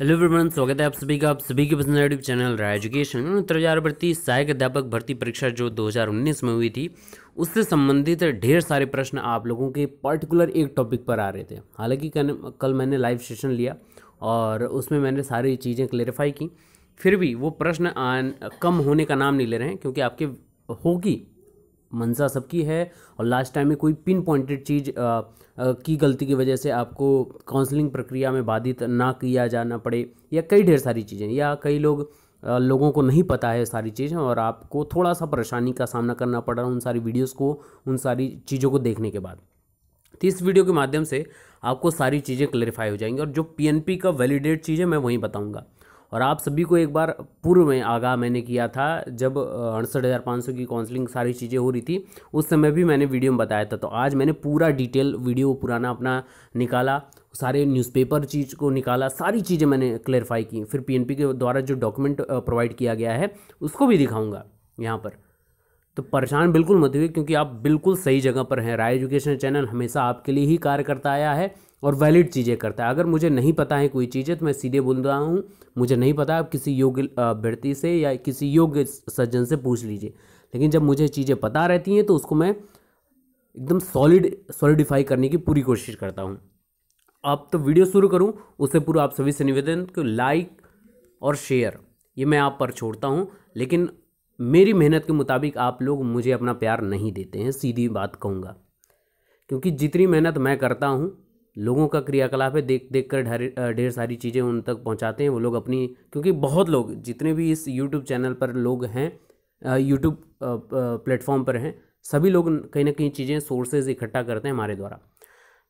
hello everyone स्वागत है आप सभी का आप सभी के पसंद यूट्यूब चैनल राय एजुकेशन उत्तर हजार भर्ती सहायक अध्यापक भर्ती परीक्षा जो 2019 में हुई थी उससे संबंधित ढेर सारे प्रश्न आप लोगों के पर्टिकुलर एक टॉपिक पर आ रहे थे हालांकि कल मैंने लाइव सेशन लिया और उसमें मैंने सारी चीज़ें क्लेरिफाई की फिर भी वो प्रश्न कम होने का नाम नहीं ले रहे हैं क्योंकि आपके होगी मंजा सबकी है और लास्ट टाइम में कोई पिन पॉइंटेड चीज़ आ, आ, की गलती की वजह से आपको काउंसलिंग प्रक्रिया में बाधित ना किया जाना पड़े या कई ढेर सारी चीज़ें या कई लोग आ, लोगों को नहीं पता है सारी चीज़ें और आपको थोड़ा सा परेशानी का सामना करना पड़ रहा है उन सारी वीडियोस को उन सारी चीज़ों को देखने के बाद तो इस वीडियो के माध्यम से आपको सारी चीज़ें क्लेरिफाई हो जाएंगी और जो पीएनपी का वैलिडेट चीज़ है मैं वहीं बताऊंगा और आप सभी को एक बार पूर्व में आगाह मैंने किया था जब अड़सठ हज़ार पाँच सौ की काउंसलिंग सारी चीज़ें हो रही थी उस समय भी मैंने वीडियो में बताया था तो आज मैंने पूरा डिटेल वीडियो पुराना अपना निकाला सारे न्यूज़पेपर चीज़ को निकाला सारी चीज़ें मैंने क्लेरिफाई की फिर पीएनपी के द्वारा जो डॉक्यूमेंट प्रोवाइड किया गया है उसको भी दिखाऊंगा यहाँ पर तो परेशान बिल्कुल मत हुए क्योंकि आप बिल्कुल सही जगह पर हैं राय एजुकेशन चैनल हमेशा आपके लिए ही कार्य करता आया है और वैलिड चीज़ें करता है अगर मुझे नहीं पता है कोई चीज़ें तो मैं सीधे बोल रहा हूँ मुझे नहीं पता आप किसी योग्य व्यक्ति से या किसी योग्य सज्जन से पूछ लीजिए लेकिन जब मुझे चीज़ें पता रहती हैं तो उसको मैं एकदम सॉलिड सॉलिडिफाई करने की पूरी कोशिश करता हूँ अब तो वीडियो शुरू करूँ उससे पूर्व आप सभी से निवेदन कि लाइक और शेयर ये मैं आप पर छोड़ता हूँ लेकिन मेरी मेहनत के मुताबिक आप लोग मुझे अपना प्यार नहीं देते हैं सीधी बात कहूँगा क्योंकि जितनी मेहनत मैं करता हूँ लोगों का क्रियाकलाप है देख देख कर ढेर सारी चीज़ें उन तक पहुंचाते हैं वो लोग अपनी क्योंकि बहुत लोग जितने भी इस यूट्यूब चैनल पर लोग हैं यूट्यूब प्लेटफॉर्म पर हैं सभी लोग कहीं ना कहीं चीज़ें सोर्सेज इकट्ठा करते हैं हमारे द्वारा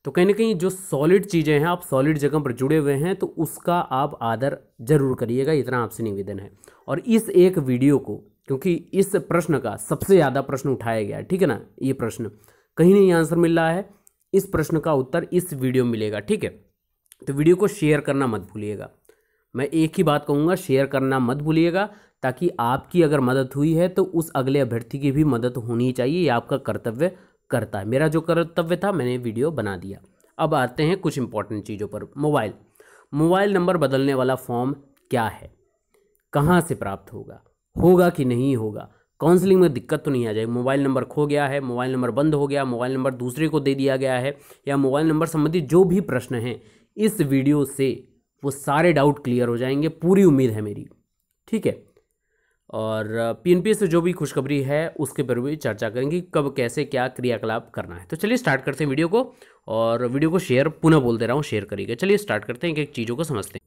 तो कहीं ना कहीं जो सॉलिड चीज़ें हैं आप सॉलिड जगह पर जुड़े हुए हैं तो उसका आप आदर जरूर करिएगा इतना आपसे निवेदन है और इस एक वीडियो को क्योंकि इस प्रश्न का सबसे ज़्यादा प्रश्न उठाया गया है ठीक है ना ये प्रश्न कहीं नहीं आंसर मिल रहा है इस प्रश्न का उत्तर इस वीडियो में मिलेगा ठीक है तो वीडियो को शेयर करना मत भूलिएगा मैं एक ही बात कहूँगा शेयर करना मत भूलिएगा ताकि आपकी अगर मदद हुई है तो उस अगले अभ्यर्थी की भी मदद होनी चाहिए ये आपका कर्तव्य करता है मेरा जो कर्तव्य था मैंने वीडियो बना दिया अब आते हैं कुछ इंपॉर्टेंट चीज़ों पर मोबाइल मोबाइल नंबर बदलने वाला फॉर्म क्या है कहाँ से प्राप्त होगा होगा कि नहीं होगा काउंसलिंग में दिक्कत तो नहीं आ जाएगी मोबाइल नंबर खो गया है मोबाइल नंबर बंद हो गया मोबाइल नंबर दूसरे को दे दिया गया है या मोबाइल नंबर संबंधी जो भी प्रश्न हैं इस वीडियो से वो सारे डाउट क्लियर हो जाएंगे पूरी उम्मीद है मेरी ठीक है और पीएनपी से जो भी खुशखबरी है उसके पर भी चर्चा करेंगे कब कैसे क्या क्रियाकलाप करना है तो चलिए स्टार्ट करते हैं वीडियो को और वीडियो को शेयर पुनः बोल दे रहा हूँ शेयर करिएगा चलिए स्टार्ट करते हैं एक एक चीज़ों को समझते हैं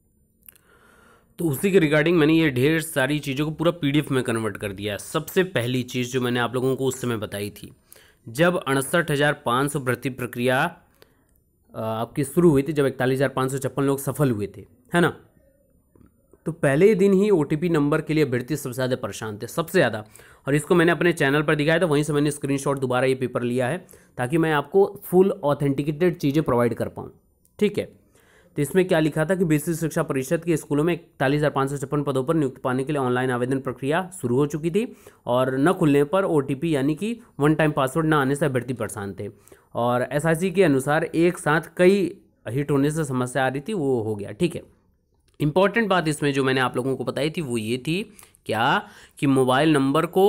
तो उसी के रिगार्डिंग मैंने ये ढेर सारी चीज़ों को पूरा पीडीएफ में कन्वर्ट कर दिया है सबसे पहली चीज़ जो मैंने आप लोगों को उस समय बताई थी जब अड़सठ हज़ार पाँच सौ भर्ती प्रक्रिया आपकी शुरू हुई थी जब इकतालीस हज़ार पाँच सौ छप्पन लोग सफल हुए थे है ना तो पहले दिन ही ओ नंबर के लिए अभ्यर्थी सबसे ज़्यादा परेशान थे सबसे ज़्यादा और इसको मैंने अपने चैनल पर दिखाया था वहीं से मैंने स्क्रीन दोबारा ये पेपर लिया है ताकि मैं आपको फुल ऑथेंटिकेटेड चीज़ें प्रोवाइड कर पाऊँ ठीक है तो इसमें क्या लिखा था कि बेसिक शिक्षा परिषद के स्कूलों में इकतालीस पदों पर नियुक्ति पाने के लिए ऑनलाइन आवेदन प्रक्रिया शुरू हो चुकी थी और न खुलने पर ओ यानी कि वन टाइम पासवर्ड न आने से अभ्यर्थी परेशान थे और एस के अनुसार एक साथ कई हिट होने से समस्या आ रही थी वो हो गया ठीक है इंपॉर्टेंट बात इसमें जो मैंने आप लोगों को बताई थी वो ये थी क्या कि मोबाइल नंबर को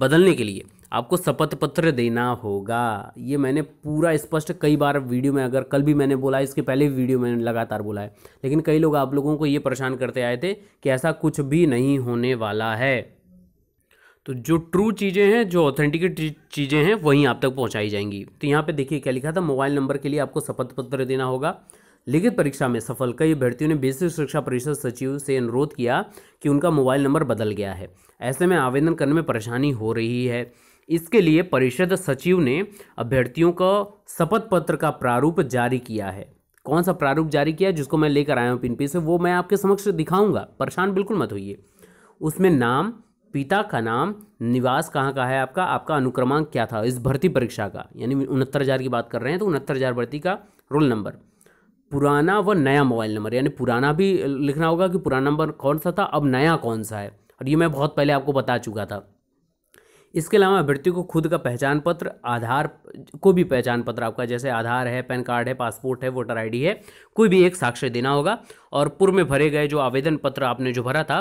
बदलने के लिए आपको शपथ पत्र देना होगा ये मैंने पूरा स्पष्ट कई बार वीडियो में अगर कल भी मैंने बोला इसके पहले भी वीडियो में लगातार बोला है लेकिन कई लोग आप लोगों को ये परेशान करते आए थे कि ऐसा कुछ भी नहीं होने वाला है तो जो ट्रू चीज़ें हैं जो ऑथेंटिकेट चीज़ें हैं वहीं आप तक पहुंचाई जाएंगी तो यहाँ पे देखिए क्या लिखा था मोबाइल नंबर के लिए आपको शपथ पत्र देना होगा लिखित परीक्षा में सफल कई अभ्यर्थियों ने बेसिक शिक्षा परिषद सचिव से अनुरोध किया कि उनका मोबाइल नंबर बदल गया है ऐसे में आवेदन करने में परेशानी हो रही है इसके लिए परिषद सचिव ने अभ्यर्थियों का शपथ पत्र का प्रारूप जारी किया है कौन सा प्रारूप जारी किया जिसको मैं लेकर आया हूँ पिनपी से वो मैं आपके समक्ष दिखाऊंगा परेशान बिल्कुल मत होइए उसमें नाम पिता का नाम निवास कहाँ का है आपका आपका अनुक्रमांक क्या था इस भर्ती परीक्षा का यानी उनहत्तर हज़ार की बात कर रहे हैं तो उनहत्तर हज़ार भर्ती का रोल नंबर पुराना व नया मोबाइल नंबर यानी पुराना भी लिखना होगा कि पुराना नंबर कौन सा था अब नया कौन सा है और ये मैं बहुत पहले आपको बता चुका था इसके अलावा अभ्यर्थी को खुद का पहचान पत्र आधार कोई भी पहचान पत्र आपका जैसे आधार है पैन कार्ड है पासपोर्ट है वोटर आईडी है कोई भी एक साक्ष्य देना होगा और पूर्व में भरे गए जो आवेदन पत्र आपने जो भरा था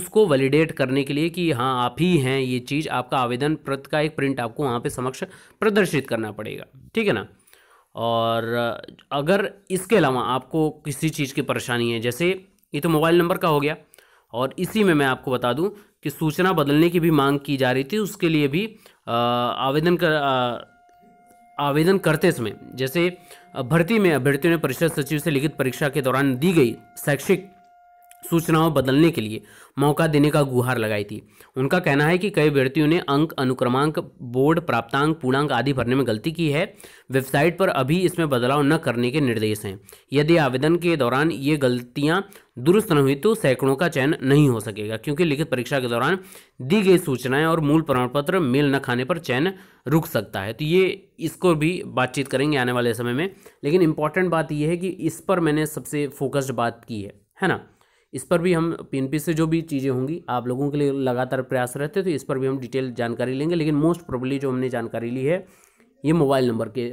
उसको वैलिडेट करने के लिए कि हाँ आप ही हैं ये चीज़ आपका आवेदन पत्र का एक प्रिंट आपको वहाँ पे समक्ष प्रदर्शित करना पड़ेगा ठीक है ना और अगर इसके अलावा आपको किसी चीज़ की परेशानी है जैसे ये तो मोबाइल नंबर का हो गया और इसी में मैं आपको बता दूं कि सूचना बदलने की भी मांग की जा रही थी उसके लिए भी आवेदन कर आवेदन करते समय जैसे भर्ती में अभ्यर्थियों ने परिषद सचिव से लिखित परीक्षा के दौरान दी गई शैक्षिक सूचनाओं बदलने के लिए मौका देने का गुहार लगाई थी उनका कहना है कि कई व्यक्तियों ने अंक अनुक्रमांक बोर्ड प्राप्तांक पूर्णांक आदि भरने में गलती की है वेबसाइट पर अभी इसमें बदलाव न करने के निर्देश हैं यदि आवेदन के दौरान ये गलतियां दुरुस्त न हुई तो सैकड़ों का चयन नहीं हो सकेगा क्योंकि लिखित परीक्षा के दौरान दी गई सूचनाएं और मूल प्रमाण पत्र मेल न खाने पर चयन रुक सकता है तो ये इसको भी बातचीत करेंगे आने वाले समय में लेकिन इंपॉर्टेंट बात यह है कि इस पर मैंने सबसे फोकस्ड बात की है है ना इस पर भी हम पीएनपी से जो भी चीज़ें होंगी आप लोगों के लिए लगातार प्रयास रहते हैं तो इस पर भी हम डिटेल जानकारी लेंगे लेकिन मोस्ट प्रॉब्ली जो हमने जानकारी ली है ये मोबाइल नंबर के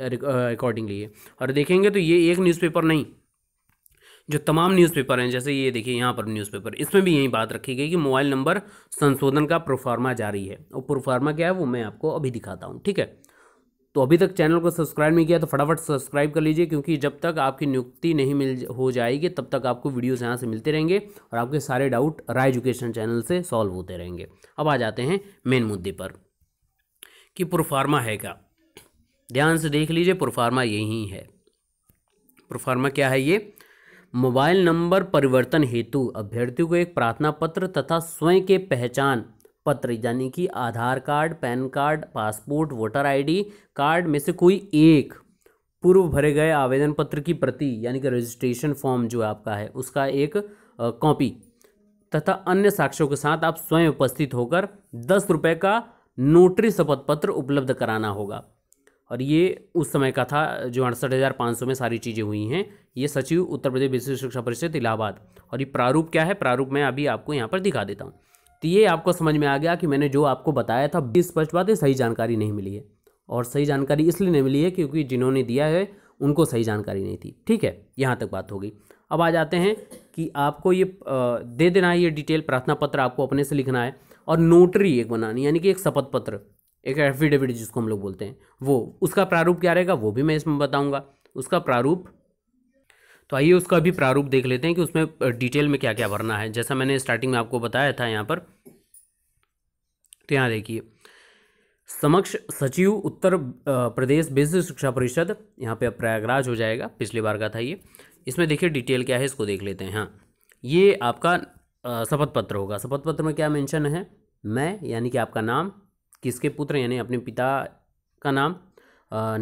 अकॉर्डिंगली है और देखेंगे तो ये एक न्यूज़पेपर नहीं जो तमाम न्यूज़पेपर हैं जैसे ये देखिए यहाँ पर न्यूज़पेपर इसमें भी यही बात रखी गई कि मोबाइल नंबर संशोधन का प्रोफार्मा जारी है और प्रोफार्मा क्या है वो मैं आपको अभी दिखाता हूँ ठीक है तो अभी तक चैनल को सब्सक्राइब नहीं किया तो फटाफट सब्सक्राइब कर लीजिए क्योंकि जब तक आपकी नियुक्ति नहीं मिल हो जाएगी तब तक आपको वीडियोस यहाँ से मिलते रहेंगे और आपके सारे डाउट राय एजुकेशन चैनल से सॉल्व होते रहेंगे अब आ जाते हैं मेन मुद्दे पर कि प्रोफार्मा है क्या ध्यान से देख लीजिए प्रोफार्मा यही है प्रोफार्मा क्या है ये मोबाइल नंबर परिवर्तन हेतु अभ्यर्थियों को एक प्रार्थना पत्र तथा स्वयं के पहचान पत्र यानी कि Aadhaar card PAN card passport voter ID card में से कोई एक पूर्व भरे गए आवेदन पत्र की प्रति यानी कि रजिस्ट्रेशन फॉर्म जो आपका है उसका एक कॉपी तथा अन्य साक्ष्यों के साथ आप स्वयं उपस्थित होकर दस रुपये का नोटरी शपथ पत्र उपलब्ध कराना होगा और ये उस समय का था जो अड़सठ हज़ार पाँच सौ में सारी चीज़ें हुई हैं ये सचिव उत्तर प्रदेश विश्व शिक्षा परिषद इलाहाबाद और ये प्रारूप क्या है प्रारूप मैं अभी आपको यहाँ पर दिखा देता हूँ तो ये आपको समझ में आ गया कि मैंने जो आपको बताया था स्पष्ट बात है सही जानकारी नहीं मिली है और सही जानकारी इसलिए नहीं मिली है क्योंकि जिन्होंने दिया है उनको सही जानकारी नहीं थी ठीक है यहाँ तक बात हो गई अब आ जाते हैं कि आपको ये दे देना है ये डिटेल प्रार्थना पत्र आपको अपने से लिखना है और नोटरी एक बनानी यानी कि एक शपथ पत्र एक एफिडेविट जिसको हम लोग बोलते हैं वो उसका प्रारूप क्या रहेगा वो भी मैं इसमें बताऊंगा उसका प्रारूप तो आइए उसका भी प्रारूप देख लेते हैं कि उसमें डिटेल में क्या क्या भरना है जैसा मैंने स्टार्टिंग में आपको बताया था यहाँ पर यहाँ देखिए समक्ष सचिव उत्तर प्रदेश बिजनेस शिक्षा परिषद यहाँ पे प्रयागराज हो जाएगा पिछली बार का था ये इसमें देखिए डिटेल क्या है इसको देख लेते हैं हाँ ये आपका शपथ पत्र होगा शपथ पत्र में क्या मेंशन है मैं यानी कि आपका नाम किसके पुत्र यानी अपने पिता का नाम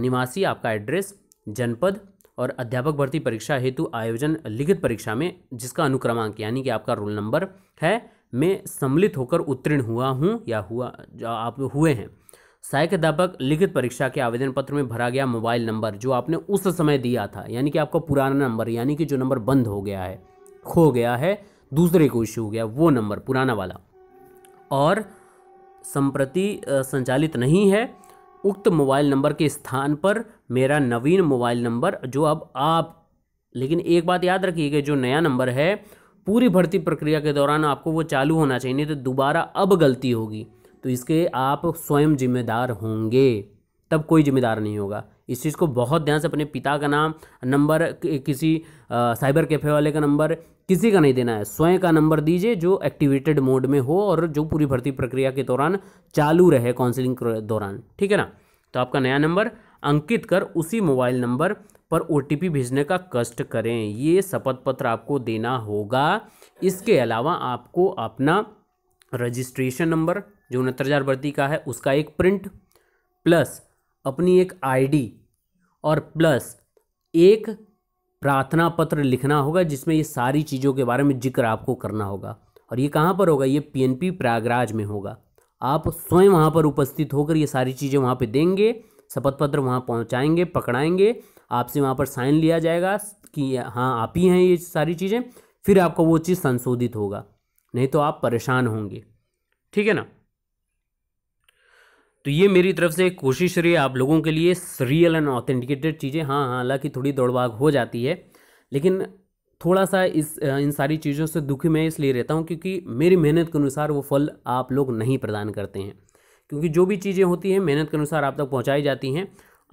निवासी आपका एड्रेस जनपद और अध्यापक भर्ती परीक्षा हेतु आयोजन लिखित परीक्षा में जिसका अनुक्रमांक यानी कि आपका रोल नंबर है में सम्मिलित होकर उत्तीर्ण हुआ हूँ या हुआ जो आप हुए हैं सहायक अध्यापक लिखित परीक्षा के आवेदन पत्र में भरा गया मोबाइल नंबर जो आपने उस समय दिया था यानी कि आपका पुराना नंबर यानी कि जो नंबर बंद हो गया है खो गया है दूसरे को इश्यू हो गया वो नंबर पुराना वाला और संप्रति संचालित नहीं है उक्त मोबाइल नंबर के स्थान पर मेरा नवीन मोबाइल नंबर जो अब आप लेकिन एक बात याद रखिएगा जो नया नंबर है पूरी भर्ती प्रक्रिया के दौरान आपको वो चालू होना चाहिए नहीं तो दोबारा अब गलती होगी तो इसके आप स्वयं जिम्मेदार होंगे तब कोई जिम्मेदार नहीं होगा इस चीज़ को बहुत ध्यान से अपने पिता का नाम नंबर किसी आ, साइबर कैफ़े वाले का नंबर किसी का नहीं देना है स्वयं का नंबर दीजिए जो एक्टिवेटेड मोड में हो और जो पूरी भर्ती प्रक्रिया के दौरान चालू रहे काउंसलिंग के दौरान ठीक है ना तो आपका नया नंबर अंकित कर उसी मोबाइल नंबर पर ओ भेजने का कष्ट करें ये शपथ पत्र आपको देना होगा इसके अलावा आपको अपना रजिस्ट्रेशन नंबर जो उनहत्तर हज़ार भर्ती का है उसका एक प्रिंट प्लस अपनी एक आईडी और प्लस एक प्रार्थना पत्र लिखना होगा जिसमें ये सारी चीज़ों के बारे में जिक्र आपको करना होगा और ये कहाँ पर होगा ये पीएनपी प्रयागराज में होगा आप स्वयं वहाँ पर उपस्थित होकर ये सारी चीज़ें वहाँ पे देंगे शपथ पत्र वहाँ पहुँचाएँगे पकड़ाएँगे आपसे वहाँ पर साइन लिया जाएगा कि हाँ आप ही हैं ये सारी चीज़ें फिर आपका वो चीज़ संशोधित होगा नहीं तो आप परेशान होंगे ठीक है ना तो ये मेरी तरफ से कोशिश रही है आप लोगों के लिए रियल एंड ऑथेंटिकेटेड चीज़ें हाँ हालांकि थोड़ी दौड़भाग हो जाती है लेकिन थोड़ा सा इस इन सारी चीज़ों से दुखी मैं इसलिए रहता हूँ क्योंकि मेरी मेहनत के अनुसार वो फल आप लोग नहीं प्रदान करते हैं क्योंकि जो भी चीज़ें होती हैं मेहनत के अनुसार आप तक पहुँचाई जाती हैं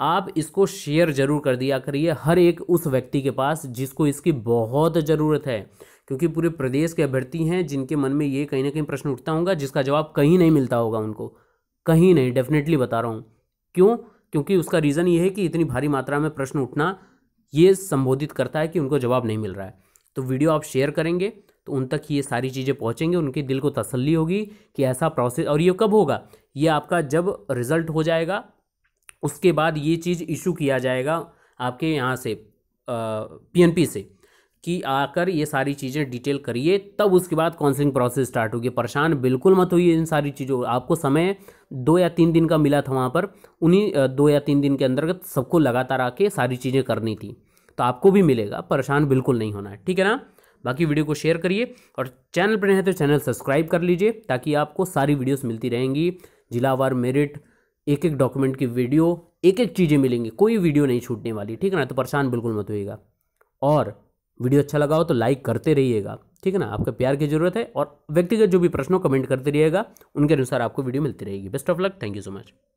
आप इसको शेयर जरूर कर दिया करिए हर एक उस व्यक्ति के पास जिसको इसकी बहुत ज़रूरत है क्योंकि पूरे प्रदेश के अभ्यर्थी हैं जिनके मन में ये कहीं ना कहीं प्रश्न उठता होगा जिसका जवाब कहीं नहीं मिलता होगा उनको कहीं नहीं डेफिनेटली बता रहा हूँ क्यों क्योंकि उसका रीज़न ये है कि इतनी भारी मात्रा में प्रश्न उठना ये संबोधित करता है कि उनको जवाब नहीं मिल रहा है तो वीडियो आप शेयर करेंगे तो उन तक ये सारी चीज़ें पहुँचेंगे उनके दिल को तसल्ली होगी कि ऐसा प्रोसेस और ये कब होगा ये आपका जब रिज़ल्ट हो जाएगा उसके बाद ये चीज़ इशू किया जाएगा आपके यहाँ से पीएनपी से कि आकर ये सारी चीज़ें डिटेल करिए तब उसके बाद काउंसलिंग प्रोसेस स्टार्ट होगी परेशान बिल्कुल मत होइए इन सारी चीज़ों आपको समय दो या तीन दिन का मिला था वहाँ पर उन्हीं दो या तीन दिन के अंतर्गत सबको लगातार आके सारी चीज़ें करनी थी तो आपको भी मिलेगा परेशान बिल्कुल नहीं होना है ठीक है ना बाकी वीडियो को शेयर करिए और चैनल पर नहीं है तो चैनल सब्सक्राइब कर लीजिए ताकि आपको सारी वीडियोस मिलती रहेंगी जिलावार मेरिट एक एक डॉक्यूमेंट की वीडियो एक एक चीज़ें मिलेंगी कोई वीडियो नहीं छूटने वाली ठीक है ना तो परेशान बिल्कुल मत होइएगा और वीडियो अच्छा लगा हो तो लाइक करते रहिएगा ठीक है ना आपका प्यार की जरूरत है और व्यक्तिगत जो भी प्रश्न हो कमेंट करते रहिएगा उनके अनुसार आपको वीडियो मिलती रहेगी best of luck thank you so much